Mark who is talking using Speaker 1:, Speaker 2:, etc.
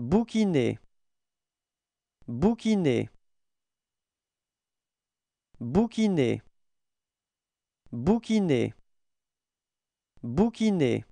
Speaker 1: bouquiner bouquiner bouquiner bouquiner bouquiner